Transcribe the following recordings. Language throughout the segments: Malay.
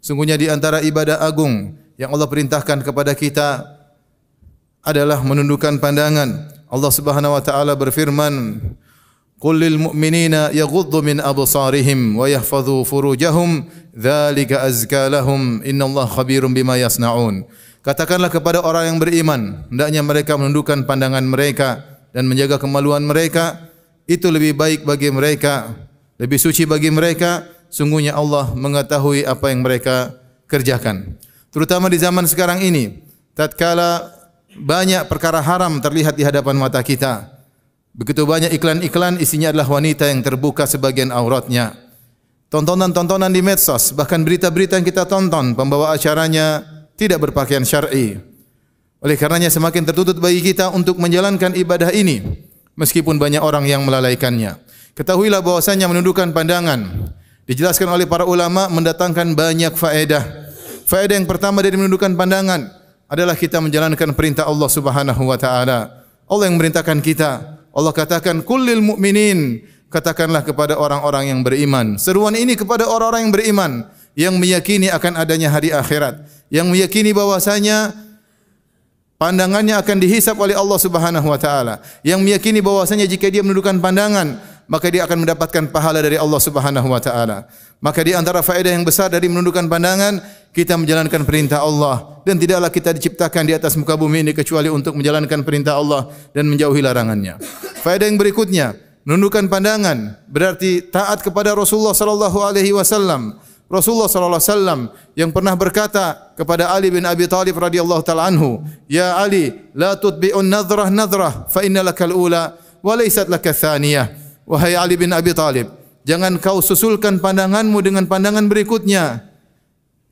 Sungguhnya di antara ibadah agung yang Allah perintahkan kepada kita adalah menundukkan pandangan. Allah Subhanahu wa taala berfirman, "Qul lil mu'minina yaghuddu min absarihim wa yahfazu furujahum, dzalika azka lahum, innallaha khabirum bima yasnaun." Katakanlah kepada orang yang beriman, hendaknya mereka menundukkan pandangan mereka dan menjaga kemaluan mereka, itu lebih baik bagi mereka, lebih suci bagi mereka, sungguhnya Allah mengetahui apa yang mereka kerjakan. Terutama di zaman sekarang ini, tatkala banyak perkara haram terlihat di hadapan mata kita. Begitu banyak iklan-iklan isinya adalah wanita yang terbuka sebagian auratnya. Tontonan-tontonan di medsos, bahkan berita-berita yang kita tonton, pembawa acaranya tidak berpakaian syar'i. Oleh karenanya semakin tertutup bagi kita untuk menjalankan ibadah ini, meskipun banyak orang yang melalaikannya. Ketahuilah bahwasanya menundukkan pandangan, dijelaskan oleh para ulama mendatangkan banyak faedah. Faedah yang pertama dari menundukkan pandangan adalah kita menjalankan perintah Allah Subhanahu wa taala. Allah yang memerintahkan kita. Allah katakan kullil mukminin katakanlah kepada orang-orang yang beriman. Seruan ini kepada orang-orang yang beriman yang meyakini akan adanya hari akhirat, yang meyakini bahwasanya pandangannya akan dihisap oleh Allah Subhanahu wa taala, yang meyakini bahwasanya jika dia menundukkan pandangan, maka dia akan mendapatkan pahala dari Allah Subhanahu wa taala. Maka di antara faedah yang besar dari menundukkan pandangan, kita menjalankan perintah Allah dan tidaklah kita diciptakan di atas muka bumi ini kecuali untuk menjalankan perintah Allah dan menjauhi larangannya. Faedah yang berikutnya, menundukkan pandangan berarti taat kepada Rasulullah sallallahu alaihi wasallam. Rasulullah sallallahu alaihi wasallam yang pernah berkata kepada Ali bin Abi Thalib radhiyallahu taala anhu, "Ya Ali, la tutbi'un nadhrah nadhrah fa innaka al-ula wa laysat lak Wahai Ali bin Abi Talib, jangan kau susulkan pandanganmu dengan pandangan berikutnya.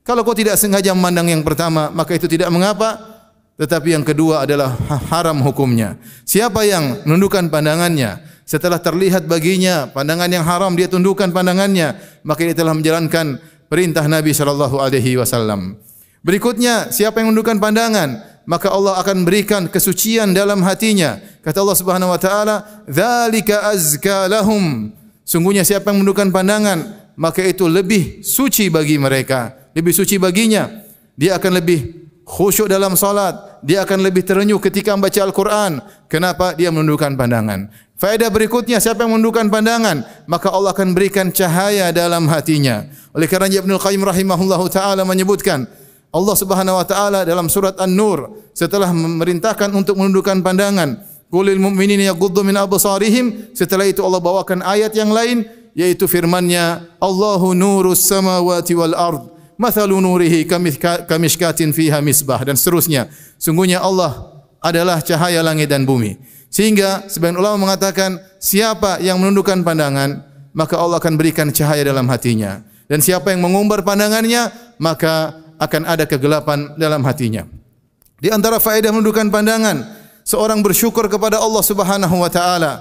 Kalau kau tidak sengaja memandang yang pertama, maka itu tidak mengapa. Tetapi yang kedua adalah ha- haram hukumnya. Siapa yang menundukkan pandangannya? Setelah terlihat baginya pandangan yang haram, dia tundukkan pandangannya. Maka dia telah menjalankan perintah Nabi SAW. Berikutnya, siapa yang menundukkan pandangan? Pandangan maka Allah akan berikan kesucian dalam hatinya. Kata Allah Subhanahu wa taala, "Dzalika azka lahum." Sungguhnya siapa yang menundukkan pandangan, maka itu lebih suci bagi mereka, lebih suci baginya. Dia akan lebih khusyuk dalam solat, dia akan lebih terenyuh ketika membaca Al-Qur'an. Kenapa dia menundukkan pandangan? Faedah berikutnya, siapa yang menundukkan pandangan, maka Allah akan berikan cahaya dalam hatinya. Oleh kerana Ibn Al-Qayyim rahimahullahu ta'ala menyebutkan, Allah Subhanahu wa taala dalam surat An-Nur setelah memerintahkan untuk menundukkan pandangan qulil mu'minina yaghuddu min absarihim setelah itu Allah bawakan ayat yang lain yaitu firman-Nya Allahu nurus samawati wal ard mathalu nurihi kamishkatin fiha misbah dan seterusnya sungguhnya Allah adalah cahaya langit dan bumi sehingga sebagian ulama mengatakan siapa yang menundukkan pandangan maka Allah akan berikan cahaya dalam hatinya dan siapa yang mengumbar pandangannya maka akan ada kegelapan dalam hatinya. Di antara faedah menundukkan pandangan, seorang bersyukur kepada Allah Subhanahu wa taala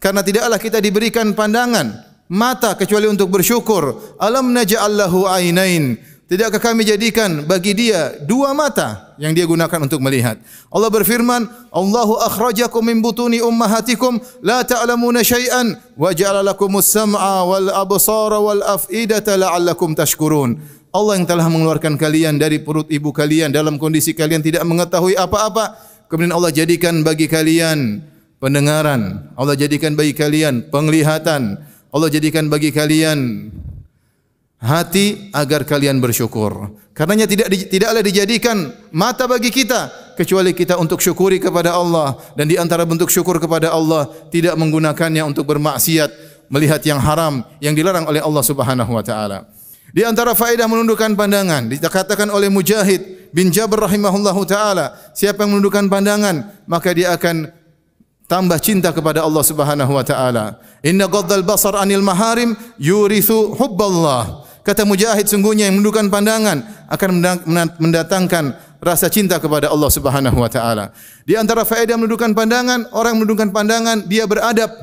karena tidaklah kita diberikan pandangan mata kecuali untuk bersyukur. Alam naj'allahu ainain. Tidakkah kami jadikan bagi dia dua mata yang dia gunakan untuk melihat? Allah berfirman, "Allahu akhrajakum min butuni ummahatikum la ta'lamuna syai'an wa ja'ala sam'a wal absara wal af'idata la'allakum tashkurun." Allah yang telah mengeluarkan kalian dari perut ibu kalian dalam kondisi kalian tidak mengetahui apa-apa. Kemudian Allah jadikan bagi kalian pendengaran, Allah jadikan bagi kalian penglihatan, Allah jadikan bagi kalian hati agar kalian bersyukur. Karenanya tidak tidaklah dijadikan mata bagi kita kecuali kita untuk syukuri kepada Allah dan di antara bentuk syukur kepada Allah tidak menggunakannya untuk bermaksiat, melihat yang haram yang dilarang oleh Allah Subhanahu wa taala. Di antara faedah menundukkan pandangan dikatakan oleh Mujahid bin Jabir rahimahullahu taala, siapa yang menundukkan pandangan maka dia akan tambah cinta kepada Allah Subhanahu wa taala. Inna ghaddal basar anil maharim yurithu hubballah. Kata Mujahid sungguhnya yang menundukkan pandangan akan mendatangkan rasa cinta kepada Allah Subhanahu wa taala. Di antara faedah menundukkan pandangan, orang yang menundukkan pandangan dia beradab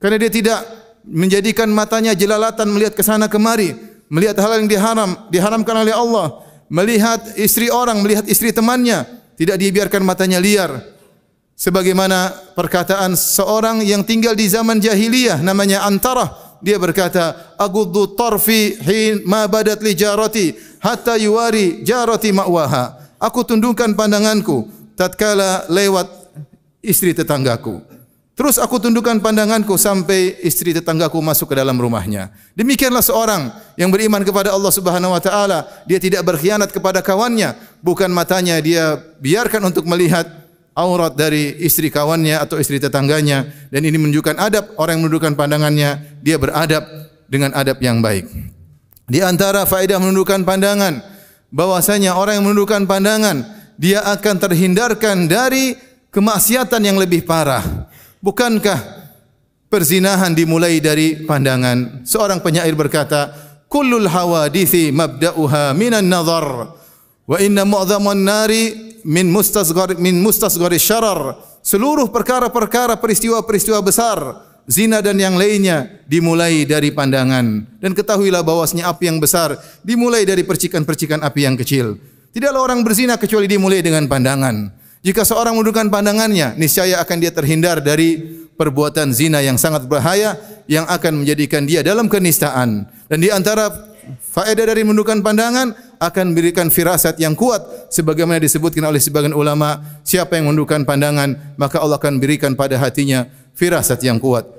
karena dia tidak menjadikan matanya jelalatan melihat ke sana kemari, melihat hal yang diharam, diharamkan oleh Allah, melihat istri orang, melihat istri temannya, tidak dibiarkan matanya liar. Sebagaimana perkataan seorang yang tinggal di zaman jahiliyah namanya Antarah, dia berkata, "Aguddu tarfi hin ma badat li jarati hatta yuwari jarati ma'waha." Aku tundukkan pandanganku tatkala lewat istri tetanggaku. Terus aku tundukkan pandanganku sampai istri tetanggaku masuk ke dalam rumahnya. Demikianlah seorang yang beriman kepada Allah Subhanahu wa taala, dia tidak berkhianat kepada kawannya, bukan matanya dia biarkan untuk melihat aurat dari istri kawannya atau istri tetangganya dan ini menunjukkan adab orang yang menundukkan pandangannya, dia beradab dengan adab yang baik. Di antara faedah menundukkan pandangan bahwasanya orang yang menundukkan pandangan dia akan terhindarkan dari kemaksiatan yang lebih parah. Bukankah perzinahan dimulai dari pandangan? Seorang penyair berkata, "Kullul hawadithi mabda'uha minan nazar wa inna mu'dhamun nari min mustasghar min mustasghari syarar." Seluruh perkara-perkara peristiwa-peristiwa besar zina dan yang lainnya dimulai dari pandangan dan ketahuilah bahwasanya api yang besar dimulai dari percikan-percikan api yang kecil. Tidaklah orang berzina kecuali dimulai dengan pandangan. Jika seorang menundukkan pandangannya, niscaya akan dia terhindar dari perbuatan zina yang sangat berbahaya yang akan menjadikan dia dalam kenistaan. Dan di antara faedah dari menundukkan pandangan akan memberikan firasat yang kuat sebagaimana disebutkan oleh sebagian ulama, siapa yang menundukkan pandangan, maka Allah akan berikan pada hatinya firasat yang kuat.